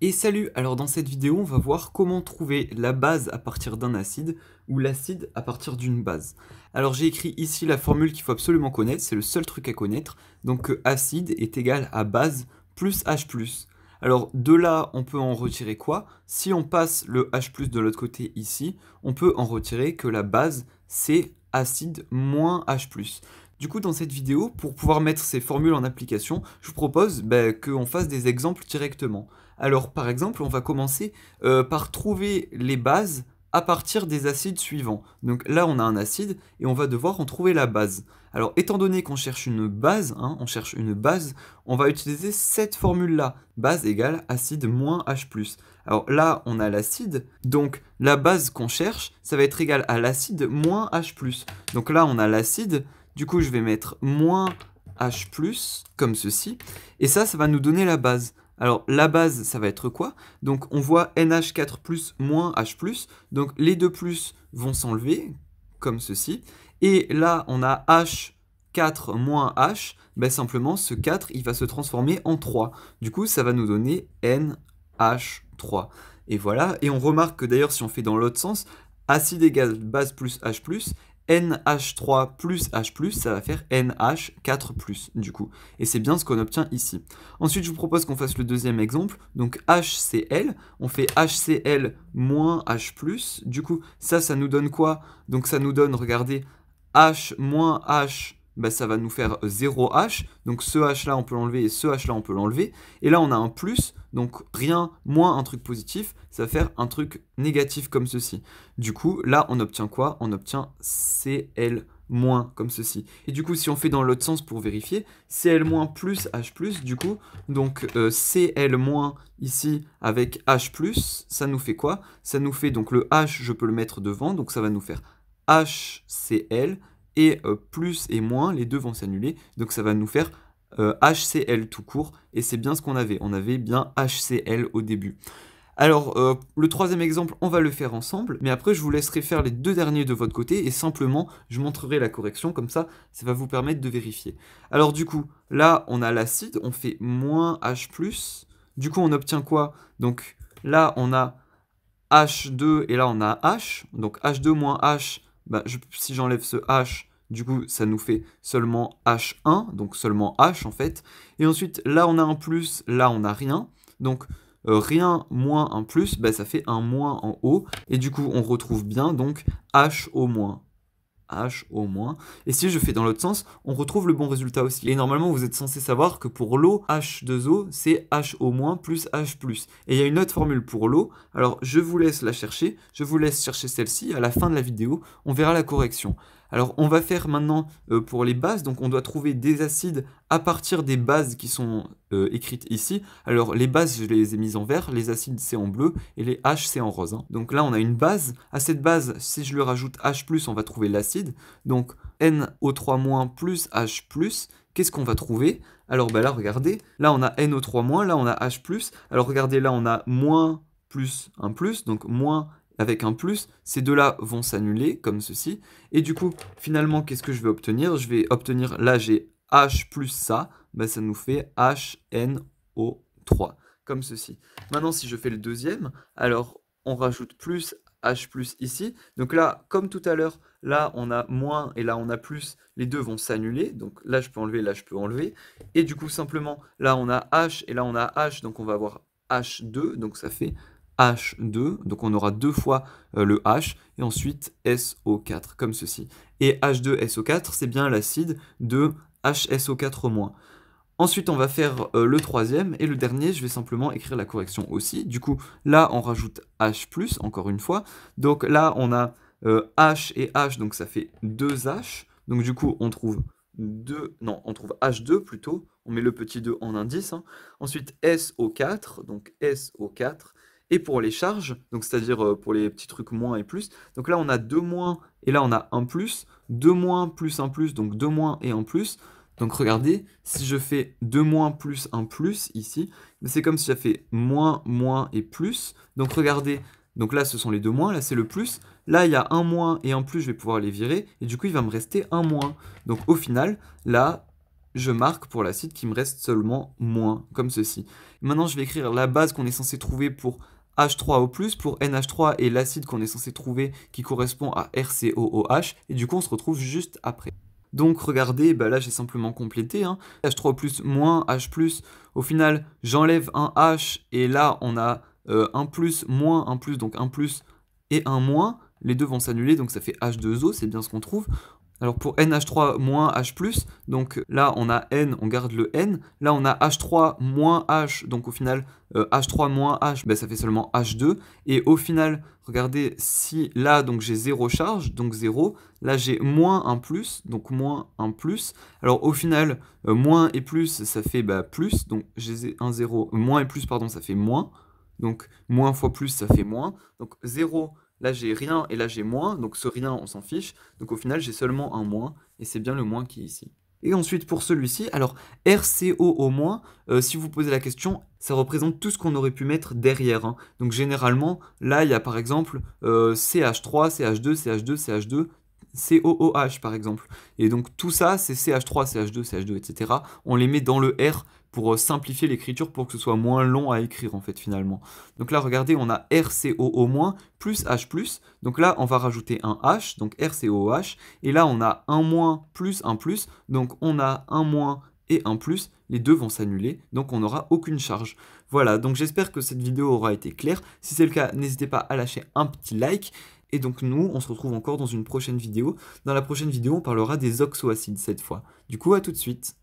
Et salut Alors dans cette vidéo, on va voir comment trouver la base à partir d'un acide ou l'acide à partir d'une base. Alors j'ai écrit ici la formule qu'il faut absolument connaître, c'est le seul truc à connaître, donc euh, acide est égal à base plus H+. Alors de là, on peut en retirer quoi Si on passe le H+, de l'autre côté ici, on peut en retirer que la base, c'est acide moins H+. Du coup, dans cette vidéo, pour pouvoir mettre ces formules en application, je vous propose ben, qu'on fasse des exemples directement. Alors par exemple, on va commencer euh, par trouver les bases à partir des acides suivants. Donc là, on a un acide et on va devoir en trouver la base. Alors étant donné qu'on cherche une base, hein, on cherche une base, on va utiliser cette formule-là. Base égale acide moins H+. Alors là, on a l'acide, donc la base qu'on cherche, ça va être égal à l'acide moins H+. Donc là, on a l'acide, du coup, je vais mettre moins H+, comme ceci, et ça, ça va nous donner la base. Alors la base, ça va être quoi Donc on voit NH4 plus moins H donc les deux plus vont s'enlever, comme ceci. Et là, on a H4 moins H, ben simplement ce 4, il va se transformer en 3. Du coup, ça va nous donner NH3. Et voilà, et on remarque que d'ailleurs si on fait dans l'autre sens, acide égale base plus H+, NH3 plus H+, ça va faire NH4+, du coup. Et c'est bien ce qu'on obtient ici. Ensuite, je vous propose qu'on fasse le deuxième exemple. Donc HCl, on fait HCl moins H+, du coup, ça, ça nous donne quoi Donc ça nous donne, regardez, H moins H bah, ça va nous faire 0h. Donc ce h là, on peut l'enlever et ce h là, on peut l'enlever. Et là, on a un plus, donc rien moins un truc positif, ça va faire un truc négatif comme ceci. Du coup, là, on obtient quoi On obtient Cl- comme ceci. Et du coup, si on fait dans l'autre sens pour vérifier, Cl- plus H+, du coup, donc euh, Cl- ici avec H+, ça nous fait quoi Ça nous fait donc le H, je peux le mettre devant, donc ça va nous faire HCl et euh, plus et moins, les deux vont s'annuler, donc ça va nous faire HCl euh, tout court, et c'est bien ce qu'on avait, on avait bien HCl au début. Alors, euh, le troisième exemple, on va le faire ensemble, mais après je vous laisserai faire les deux derniers de votre côté, et simplement, je montrerai la correction, comme ça, ça va vous permettre de vérifier. Alors du coup, là, on a l'acide, on fait moins H+, du coup, on obtient quoi Donc là, on a H2, et là, on a H, donc H2 moins H, bah, si j'enlève ce H, du coup, ça nous fait seulement H1, donc seulement H en fait. Et ensuite, là on a un plus, là on n'a rien. Donc euh, rien moins un plus, bah, ça fait un moins en haut. Et du coup, on retrouve bien donc H au moins. H au moins. Et si je fais dans l'autre sens, on retrouve le bon résultat aussi. Et normalement, vous êtes censé savoir que pour l'eau, H2O, c'est H au moins plus H plus. Et il y a une autre formule pour l'eau. Alors, je vous laisse la chercher. Je vous laisse chercher celle-ci. À la fin de la vidéo, on verra la correction. Alors on va faire maintenant euh, pour les bases, donc on doit trouver des acides à partir des bases qui sont euh, écrites ici. Alors les bases, je les ai mises en vert, les acides c'est en bleu et les H c'est en rose. Hein. Donc là on a une base, à cette base, si je le rajoute H+, on va trouver l'acide. Donc NO3- plus H+, qu'est-ce qu'on va trouver Alors ben là regardez, là on a NO3-, là on a H+, alors regardez là on a moins plus un plus, donc moins avec un plus, ces deux-là vont s'annuler, comme ceci. Et du coup, finalement, qu'est-ce que je vais obtenir Je vais obtenir, là j'ai H plus ça, bah, ça nous fait HNO3, comme ceci. Maintenant, si je fais le deuxième, alors on rajoute plus H plus ici. Donc là, comme tout à l'heure, là on a moins et là on a plus, les deux vont s'annuler. Donc là je peux enlever, là je peux enlever. Et du coup simplement, là on a H et là on a H, donc on va avoir H2, donc ça fait H2, donc on aura deux fois euh, le H, et ensuite SO4, comme ceci. Et H2SO4, c'est bien l'acide de HSO4-. Ensuite, on va faire euh, le troisième, et le dernier, je vais simplement écrire la correction aussi. Du coup, là, on rajoute H+, encore une fois. Donc là, on a euh, H et H, donc ça fait 2H. Donc du coup, on trouve 2, non, on trouve H2 plutôt, on met le petit 2 en indice. Hein. Ensuite, SO4, donc SO4, et pour les charges, donc c'est-à-dire euh, pour les petits trucs moins et plus. Donc là, on a 2 moins et là, on a un plus. 2 moins plus un plus, donc 2 moins et 1 plus. Donc regardez, si je fais 2 moins plus un plus ici, c'est comme si j'avais fait moins, moins et plus. Donc regardez, donc là, ce sont les deux moins, là, c'est le plus. Là, il y a un moins et un plus, je vais pouvoir les virer. Et du coup, il va me rester un moins. Donc au final, là, je marque pour la suite qu'il me reste seulement moins, comme ceci. Maintenant, je vais écrire la base qu'on est censé trouver pour H3O+, pour NH3 et l'acide qu'on est censé trouver qui correspond à RCOOH, et du coup on se retrouve juste après. Donc regardez, bah là j'ai simplement complété, H3 hein. moins H au final j'enlève un H et là on a euh, un plus moins un plus, donc un plus et un moins, les deux vont s'annuler donc ça fait H2O, c'est bien ce qu'on trouve. Alors pour NH3 moins H+, donc là on a N, on garde le N. Là on a H3 moins H, donc au final H3 euh, moins H, ben, ça fait seulement H2. Et au final, regardez, si là donc j'ai 0 charge, donc 0, là j'ai moins 1 plus, donc moins 1 plus. Alors au final, euh, moins et plus, ça fait bah, plus, donc j'ai 1, 0, moins et plus, pardon, ça fait moins. Donc moins fois plus, ça fait moins. Donc 0 Là, j'ai rien et là, j'ai moins. Donc ce rien, on s'en fiche. Donc au final, j'ai seulement un moins. Et c'est bien le moins qui est ici. Et ensuite pour celui-ci, alors RCO au moins, euh, si vous posez la question, ça représente tout ce qu'on aurait pu mettre derrière. Hein. Donc généralement, là il y a par exemple CH3, CH2, CH2, CH2, COOH par exemple. Et donc tout ça, c'est CH3, CH2, CH2, etc. On les met dans le R pour euh, simplifier l'écriture pour que ce soit moins long à écrire en fait finalement. Donc là regardez on a RCO au moins plus H plus. Donc là on va rajouter un H, donc RCOH. Et là on a un moins plus un plus. Donc on a un moins et un plus, les deux vont s'annuler, donc on n'aura aucune charge. Voilà, donc j'espère que cette vidéo aura été claire. Si c'est le cas, n'hésitez pas à lâcher un petit like. Et donc nous, on se retrouve encore dans une prochaine vidéo. Dans la prochaine vidéo, on parlera des oxoacides cette fois. Du coup, à tout de suite